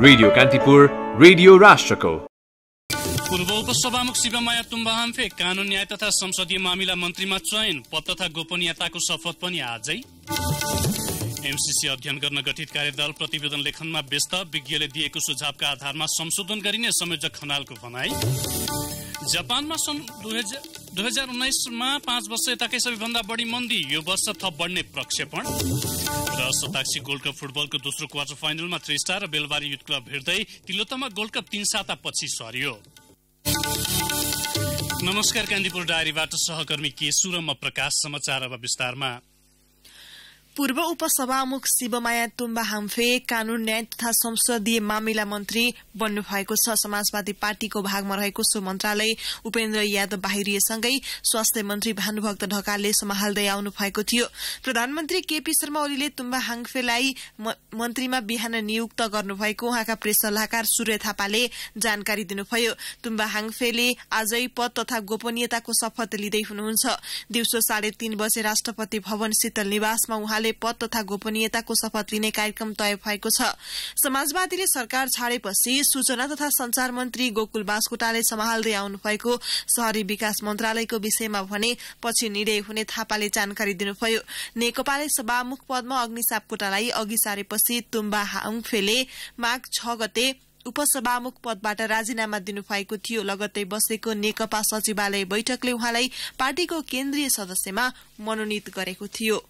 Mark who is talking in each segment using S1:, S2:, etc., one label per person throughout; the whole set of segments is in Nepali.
S1: रेडियो कान्तिपुर रेडियो राष्ट्रको पूर्व उपसभामुख शिवमाया तुम्बाहाम्फे कानुन न्याय तथा संसदीय मामिला मन्त्रीमा चयन पद तथा गोपनीयताको शपथ पनि आजै एमसिसी अध्ययन गर्न गठित कार्यदल प्रतिवेदन लेखनमा व्यस्त विज्ञले दिएको सुझावका आधारमा संशोधन गरिने संयोजक खनालको भनाई जापानमा सन् दुई हजार उन्नाइसमा पाँच वर्ष यताकै सबैभन्दा बढी मन्दी यो वर्ष थप बढ्ने प्रक्षेपण र सताक्षी गोल्ड कप फुटबलको दोस्रो क्वार्टर फाइनलमा थ्री स्टार र बेलबारी युथ क्लब भिड्दै तिलोत्तमा गोल्ड कप तीन साता पछि सरियो नमस्कार कान्तिपुर डायरीबाट सहकर्मी के र म प्रकाश समाचार अब विस्तारमा
S2: पूर्व उपसभामुख शिवमाया तुम्बा हाम्फे कानून न्याय तथा संसदीय मामिला मन्त्री बन्नु भएको छ समाजवादी पार्टीको भागमा रहेको सो मन्त्रालय उपेन्द्र यादव बाहिरिएसँगै स्वास्थ्य मन्त्री भानुभक्त ढकालले सम्हाल्दै आउनु भएको थियो प्रधानमन्त्री केपी शर्मा ओलीले तुम्बा हाङफेलाई मन्त्रीमा बिहान नियुक्त गर्नुभएको उहाँका प्रेस सल्लाहकार सूर्य थापाले जानकारी दिनुभयो तुम्बा हाङफेले आजै पद तथा गोपनीयताको शपथ लिँदै हुनुहुन्छ दिउँसो साढे तीन बजे राष्ट्रपति भवन शीतल निवासमा उहाँले गर्ने पद तथा गोपनीयताको शपथ लिने कार्यक्रम तय भएको छ समाजवादीले सरकार छाडेपछि सूचना तथा संचार मन्त्री गोकुल बासकोटाले सम्हाल्दै आउनुभएको शहरी विकास मन्त्रालयको विषयमा भने पछि निर्णय हुने थापाले जानकारी दिनुभयो नेकपाले सभामुख पदमा अग्नि सापकोटालाई अघि सारेपछि तुम्बा हाङफेले माघ छ गते उपसभामुख पदबाट राजीनामा दिनुभएको थियो लगत्तै बसेको नेकपा सचिवालय बैठकले उहाँलाई पार्टीको केन्द्रीय सदस्यमा मनोनित गरेको थियो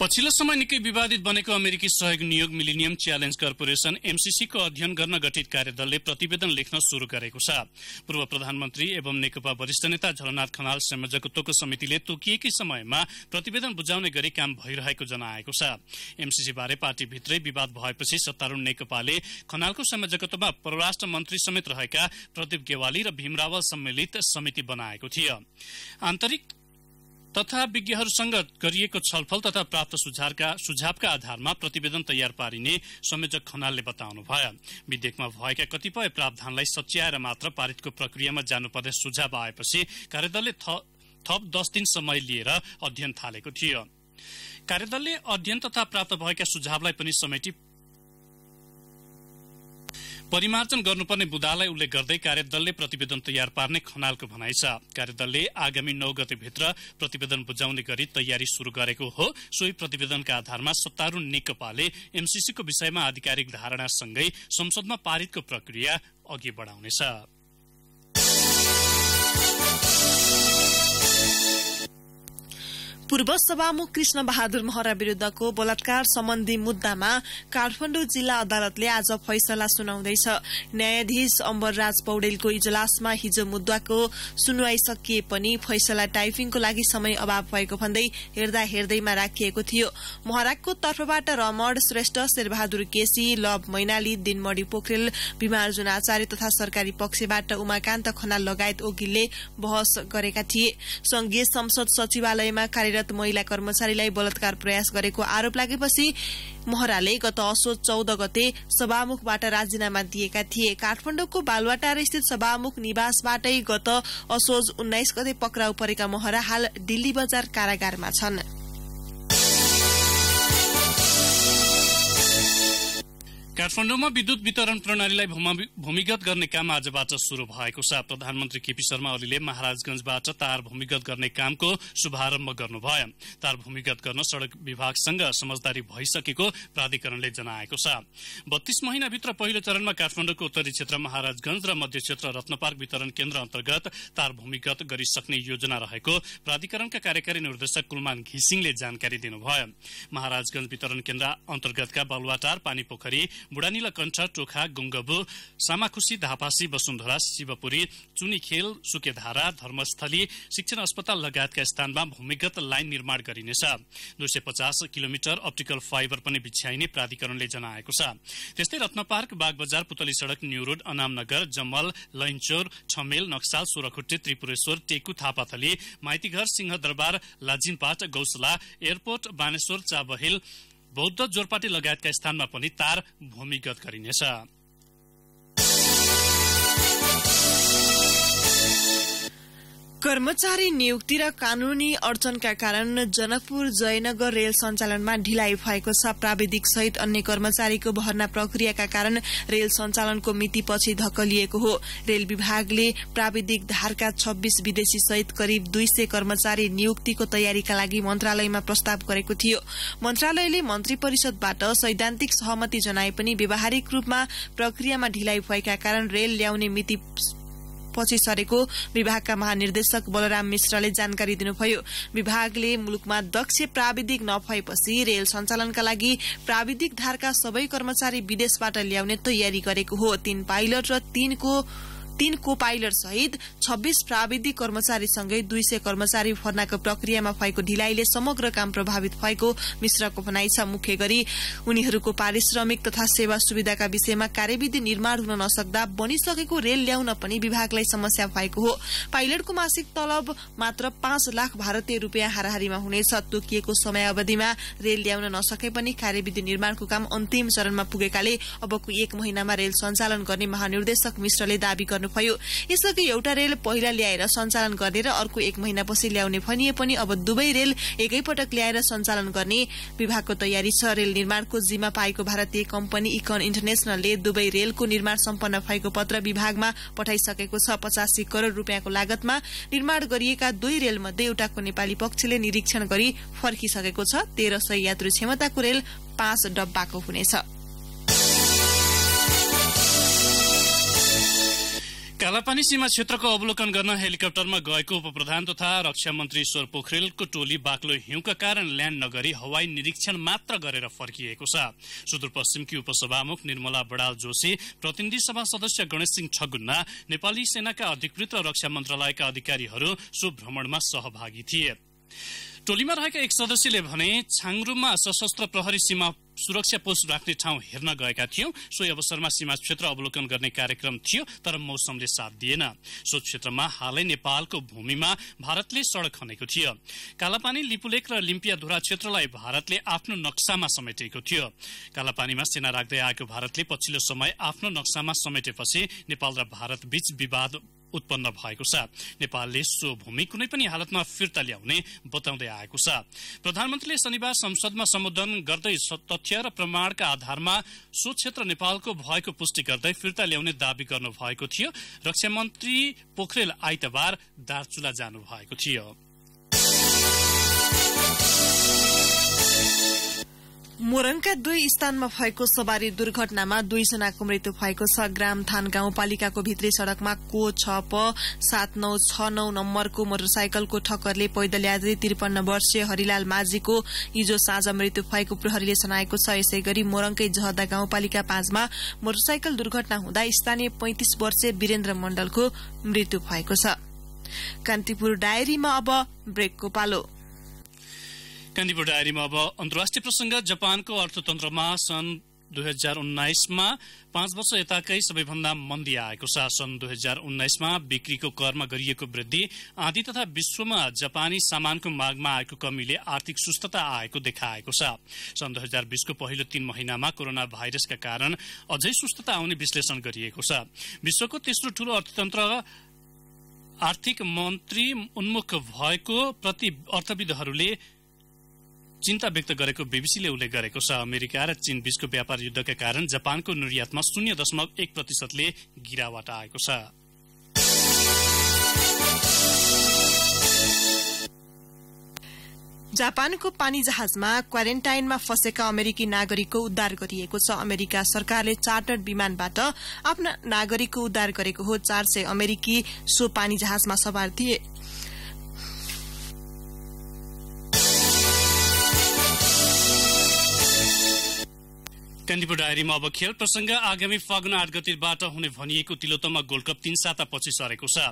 S1: पछिल्लो समय निकै विवादित बनेको अमेरिकी सहयोग नियोग मिलिनियम च्यालेन्ज कर्पोरेसन एमसीसीको अध्ययन गर्न गठित कार्यदलले प्रतिवेदन लेख्न शुरू गरेको छ पूर्व प्रधानमन्त्री एवं नेकपा वरिष्ठ नेता झलनाथ खनाल संयोजकत्वको समितिले तोकिएकै समयमा प्रतिवेदन बुझाउने गरी काम भइरहेको जनाएको छ एमसीसी बारे पार्टीभित्रै विवाद भएपछि सत्तारूढ़ नेकपाले खनालको संयोजकत्वमा परराष्ट्र मन्त्री समेत रहेका प्रदीप गेवाली र भीमरावल सम्मिलित समिति बनाएको थियो आन्तरिक तथा विज्ञहरूसँग गरिएको छलफल तथा प्राप्त सुझावका सुझावका आधारमा प्रतिवेदन तयार पारिने संयोजक खनालले बताउनु भयो विधेयकमा भएका कतिपय प्रावधानलाई सच्याएर मात्र पारितको प्रक्रियामा जानुपर्ने सुझाव आएपछि कार्यदलले थप दस दिन समय लिएर अध्ययन थालेको थियो कार्यदलले अध्ययन तथा प्राप्त भएका सुझावलाई पनि समेटी परिमार्जन गर्नुपर्ने बुदालाई उल्लेख गर्दै कार्यदलले प्रतिवेदन तयार पार्ने खनालको भनाइ छ कार्यदलले आगामी नौ गतेभित्र प्रतिवेदन बुझाउने गरी तयारी शुरू गरेको हो सोही प्रतिवेदनका आधारमा सत्तारूढ़ नेकपाले एमसीसीको विषयमा आधिकारिक धारणासँगै संसदमा पारितको प्रक्रिया अघि बढ़ाउनेछ
S2: पूर्व सभामुख कृष्ण बहादुर महरा विरूद्धको बलात्कार सम्बन्धी मुद्दामा काठमाडौँ जिल्ला अदालतले आज फैसला सुनाउँदैछ न्यायाधीश अम्बर राज पौडेलको इजलासमा हिजो मुद्दाको सुनवाई सकिए पनि फैसला टाइपिङको लागि समय अभाव भएको भन्दै हेर्दा हेर्दैमा राखिएको थियो महराको तर्फबाट रमण श्रेष्ठ शेरबहादुर केसी लभ मैनाली दिनमणि पोखरेल भीमार्जुन आचार्य तथा सरकारी पक्षबाट उमाकान्त खनाल लगायत ओगिलले बहस गरेका थिए संघीय संसद सचिवालयमा कार्यरत कार्यरत महिला कर्मचारीलाई बलात्कार प्रयास गरेको आरोप लागेपछि महराले गत असो चौध गते सभामुखबाट राजीनामा दिएका थिए काठमाडौँको बालवाटार स्थित सभामुख निवासबाटै गत असोज उन्नाइस गते पक्राउ परेका महरा हाल दिल्ली बजार कारागारमा छनृ
S1: काठमाडौँमा विद्युत वितरण प्रणालीलाई भूमिगत गर्ने काम आजबाट शुरू भएको छ प्रधानमन्त्री केपी शर्मा ओलीले महाराजगंजबाट तार भूमिगत गर्ने कामको शुभारम्भ गर्नुभयो तार भूमिगत गर्न सड़क विभागसँग समझदारी भइसकेको प्राधिकरणले जनाएको छ बत्तीस महिनाभित्र पहिलो चरणमा काठमाडौँको उत्तरी क्षेत्र महाराजगंज र मध्य क्षेत्र रत्नपार्क वितरण केन्द्र अन्तर्गत तार भूमिगत गरिसक्ने योजना रहेको प्राधिकरणका कार्यकारी निर्देशक कुलमान घिसिङले जानकारी दिनुभयो महाराजगंज वितरण केन्द्र अन्तर्गतका बलवाटार पानी पोखरी बुढानीला कण्ठ टोखा गुङ्गबु सामाखुसी धापासी वसुन्धरा शिवपुरी चुनीखेल सुकेधारा धर्मस्थली शिक्षण अस्पताल लगायतका स्थानमा भूमिगत लाइन निर्माण गरिनेछ दुई सय पचास किलोमिटर अप्टिकल फाइबर पनि बिछ्याइने प्राधिकरणले जनाएको छ त्यस्तै रत्नपार्क पार्क बाग बजार पुतली सड़क न्यू रोड अनामनगर जम्मल लैनचोर छमेल नक्साल सोह्रखुट्टे त्रिपुरेश्वर टेकु थापाथली माइतीघर सिंहदरबार लाजिमपाट गौसला एयरपोर्ट बानेश्वर चाबहिल बौद्ध जोरपाटी लगायतका स्थानमा पनि तार भूमिगत गरिनेछ
S2: कर्मचारी नियुक्ति र कानूनी अडचनका कारण जनकपुर जयनगर रेल सञ्चालनमा ढिलाइ भएको छ प्राविधिक सहित अन्य कर्मचारीको भर्ना प्रक्रियाका कारण रेल सञ्चालनको मिति पछि धकलिएको हो रेल विभागले प्राविधिक धारका छब्बीस विदेशी सहित करिब दुई सय कर्मचारी नियुक्तिको तयारीका लागि मन्त्रालयमा प्रस्ताव गरेको थियो मन्त्रालयले मन्त्री परिषदबाट सैद्धान्तिक सहमति जनाए पनि व्यावहारिक रूपमा प्रक्रियामा ढिलाइ भएका कारण रेल ल्याउने मिति पछि सरेको विभागका महानिर्देशक बलराम मिश्रले जानकारी दिनुभयो विभागले मुलुकमा दक्ष प्राविधिक नभएपछि रेल सञ्चालनका लागि प्राविधिक धारका सबै कर्मचारी विदेशबाट ल्याउने तयारी गरेको हो तीन पाइलट र तीनको तीन को पाइलट सहित छब्बीस प्राविधिक कर्मचारीसँगै दुई सय कर्मचारी भर्नाको प्रक्रियामा भएको ढिलाइले समग्र काम प्रभावित भएको मिश्रको भनाइ छ मुख्य गरी उनीहरूको पारिश्रमिक तथा सेवा सुविधाका विषयमा कार्यविधि निर्माण हुन नसक्दा बनिसकेको रेल ल्याउन पनि विभागलाई समस्या भएको हो पाइलटको मासिक तलब मात्र पाँच लाख भारतीय रूपियाँ हाराहारीमा हुनेछ तोकिएको समय अवधिमा रेल ल्याउन नसके पनि कार्यविधि निर्माणको काम अन्तिम चरणमा पुगेकाले अबको एक महिनामा रेल सञ्चालन गर्ने महानिर्देशक मिश्रले दावी गर्नु भन्नुभयो यसअघि एउटा रेल पहिला ल्याएर सञ्चालन गर्ने र अर्को एक महिनापछि ल्याउने भनिए पनि अब दुवै रेल एकैपटक ल्याएर सञ्चालन गर्ने विभागको तयारी छ रेल निर्माणको जिम्मा पाएको भारतीय कम्पनी इकन इन्टरनेशनलले दुवै रेलको निर्माण सम्पन्न भएको पत्र विभागमा पठाइसकेको छ पचासी करोड़ रूपियाँको लागतमा निर्माण गरिएका दुई रेल मध्ये एउटाको नेपाली पक्षले निरीक्षण गरी फर्किसकेको छ तेह्र सय यात्रु क्षमताको रेल पाँच डब्बाको हुनेछ
S1: कालापानी सीमा क्षेत्रको अवलोकन गर्न हेलिकप्टरमा गएको उपप्रधान तथा रक्षा मन्त्री ईश्वर पोखरेलको टोली बाक्लो हिउँका कारण ल्याण्ड नगरी हवाई निरीक्षण मात्र गरेर फर्किएको छ सुदूरपश्चिमकी उपसभामुख निर्मला बडाल जोशी प्रतिनिधि सभा सदस्य गणेश सिंह ठगुन्ना नेपाली सेनाका अधिकृत र रक्षा मन्त्रालयका अधिकारीहरू सो भ्रमणमा सहभागी थिए टोलीमा रहेका एक सदस्यले भने छाङ्रुमा सशस्त्र प्रहरी सीमा सुरक्षा पोस्ट राख्ने ठाउँ हेर्न गएका थियौं सोही अवसरमा सीमा क्षेत्र अवलोकन गर्ने कार्यक्रम थियो तर मौसमले साथ दिएन सो क्षेत्रमा हालै नेपालको भूमिमा भारतले सड़क खनेको थियो कालापानी लिपुलेक र लिम्पियाधुरा क्षेत्रलाई भारतले आफ्नो नक्सामा समेटेको थियो कालापानीमा सेना राख्दै आएको भारतले पछिल्लो समय आफ्नो नक्सामा समेटेपछि नेपाल र भारत बीच विवाद उत्पन्न भएको छ नेपालले सो भूमि कुनै पनि हालतमा फिर्ता ल्याउने बताउँदै आएको छ प्रधानमन्त्रीले शनिबार संसदमा सम्बोधन गर्दै तथ्य र प्रमाणका आधारमा सो क्षेत्र नेपालको भएको पुष्टि गर्दै फिर्ता ल्याउने दावी गर्नु भएको थियो रक्षा मन्त्री पोखरेल आइतबार दार्चुला जानु भएको थियो
S2: मोरङका दुई स्थानमा भएको सवारी दुर्घटनामा दुईजनाको मृत्यु भएको छ ग्राम थान गाउँपालिकाको भित्री सड़कमा को छ प सात नौ छ नौ नम्बरको मोटरसाइकलको ठक्करले पैदल यात्री त्रिपन्न वर्षीय हरिलाल माझीको हिजो साँझ मृत्यु भएको प्रहरीले जनाएको छ यसै गरी मोरङकै जहदा गाउँपालिका पाँचमा मोटरसाइकल दुर्घटना हुँदा स्थानीय पैंतिस वर्षीय वीरेन्द्र मण्डलको मृत्यु भएको छ कान्तिपुर डायरीमा अब ब्रेकको पालो
S1: कान्तिपुर डायरीमा अब अन्तर्राष्ट्रिय प्रसंग जापानको अर्थतन्त्रमा सन् दुई हजार उन्नाइसमा पाँच वर्ष यताकै सबैभन्दा मन्दी आएको छ सन् दुई हजार उन्नाइसमा बिक्रीको करमा गरिएको वृद्धि आदि तथा विश्वमा जापानी सामानको मागमा आएको कमीले आर्थिक सुस्थता आएको देखाएको छ सन् दुई हजार बीसको पहिलो तीन महिनामा कोरोना भाइरसका कारण अझै सुस्थता आउने विश्लेषण गरिएको छ विश्वको तेस्रो ठूलो अर्थतन्त्र आर्थिक मन्त्री उन्मुख भएको प्रति अर्थविदहरूले चिन्ता व्यक्त गरेको बीबीसीले उल्लेख गरेको छ अमेरिका र चीन बीचको व्यापार युद्धका कारण जापानको निर्यातमा शून्य दशमलव एक प्रतिशतले गिरावट आएको छ
S2: जापानको पानी जहाजमा क्वारेन्टाइनमा फँसेका अमेरिकी नागरिकको उद्धार गरिएको छ अमेरिका सरकारले चार्टर्ड विमानबाट आफ्ना नागरिकको उद्धार गरेको हो चार सय अमेरिकी सो पानी जहाजमा सवार थिए
S1: कान्तिपुर डायरीमा अब खेल प्रसंग आगामी फागुन आठ गतिबाट हुने भनिएको तिलोतमा गोल्ड कप तीन पछि सरेको छ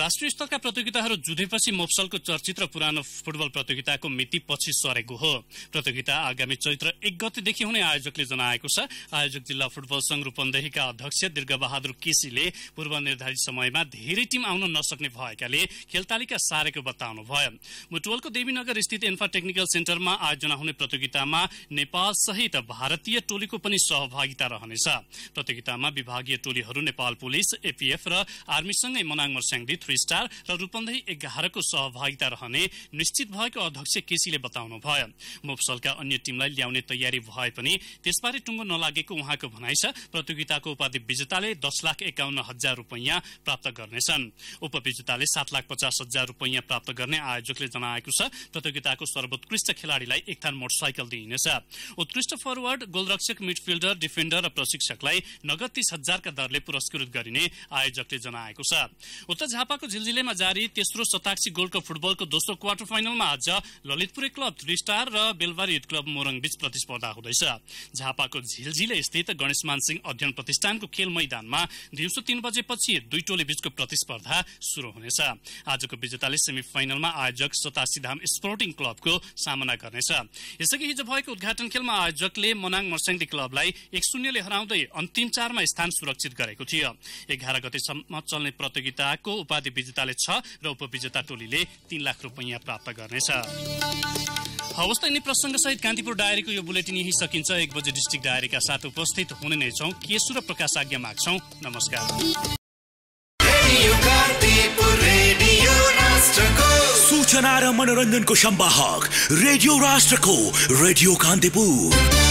S1: राष्ट्रिय स्तरका प्रतियोगिताहरू जुधेपछि मोफसलको चर्चित र पुरानो फुटबल प्रतियोगिताको मिति पछि सरेको हो प्रतियोगिता आगामी चैत्र एक गतेदेखि हुने आयोजकले जनाएको छ आयोजक जिल्ला फुटबल संघ रूपन्देहीका अध्यक्ष दीर्घबहादुर केसीले पूर्व निर्धारित समयमा धेरै टिम आउन नसक्ने भएकाले खेल तालिका सारेको बताउनु भयो मुटुवलको देवीनगर स्थित इन्फा टेक्निकल सेन्टरमा आयोजना हुने प्रतियोगितामा नेपाल सहित भारतीय टोलीको टोलीको पनि सहभागिता रहनेछ प्रतियोगितामा विभागीय टोलीहरू नेपाल पुलिस एपीएफ र आर्मीसँगै मनाङ मर्स्याङदी थ्री स्टार र रूपन्दै एघारको सहभागिता रहने निश्चित भएको अध्यक्ष केसीले बताउनु भयो अन्य टिमलाई ल्याउने तयारी भए पनि त्यसबारे टुङ्गो नलागेको उहाँको भनाइ छ प्रतियोगिताको उपाधि विजेताले दस लाख एकाउन्न हजार रूपियाँ प्राप्त गर्नेछन् उपविजेताले सात लाख पचास हजार रूपियाँ प्राप्त गर्ने आयोजकले जनाएको छ प्रतियोगिताको सर्वोत्कृष्ट खेलाड़ीलाई एक थान मोटरसाइकल दिइनेछ उत्कृष्ट फरवर्ड गोलरक्षक मिडफिल्डर डिफेन्डर र प्रशिक्षकलाई नगद तीस हजारका दरले पुरस्कृत गरिने आयोजकले जनाएको छ उत्तर झापाको झिलझिलेमा जारी तेस्रो शताक्षी कप फुटबलको दोस्रो क्वार्टर फाइनलमा आज ललितपुरे क्लब थ्री स्टार र बेलबारी हिट क्लब मोरङ बीच प्रतिस्पर्धा हुँदैछ झापाको झिलझिले स्थित गणेशमान सिंह अध्ययन प्रतिष्ठानको खेल मैदानमा दिउँसो तीन बजेपछि दुई टोली बीचको प्रतिस्पर्धा शुरू हुनेछ आजको विजेताले सेमी फाइनलमा आयोजक सतासी धाम स्पोर्टिङ क्लबको सामना गर्नेछ यसअघि हिजो भएको उद्घाटन खेलमा आयोजकले मनाङ मर्स्याङ्दी क्लबलाई एक शून्यले हराउँदै अन्तिम चारमा स्थान सुरक्षित गरेको थियो एघार गतेसम्म चल्ने प्रतियोगिताको उपाधि विजेताले छ र उपविजेता टोलीले तीन लाख रुपियाँ प्राप्त गर्नेछ हवस् त यिनी प्रसङ्गसहित कान्तिपुर डायरीको यो बुलेटिन यही सकिन्छ एक बजे डिस्ट्रिक्ट डायरीका साथ उपस्थित हुने नै छौँ केशु र प्रकाश आज्ञा माग्छौँ नमस्कार
S2: सूचना र मनोरञ्जनको सम्वाहक रेडियो राष्ट्रको रेडियो कान्तिपुर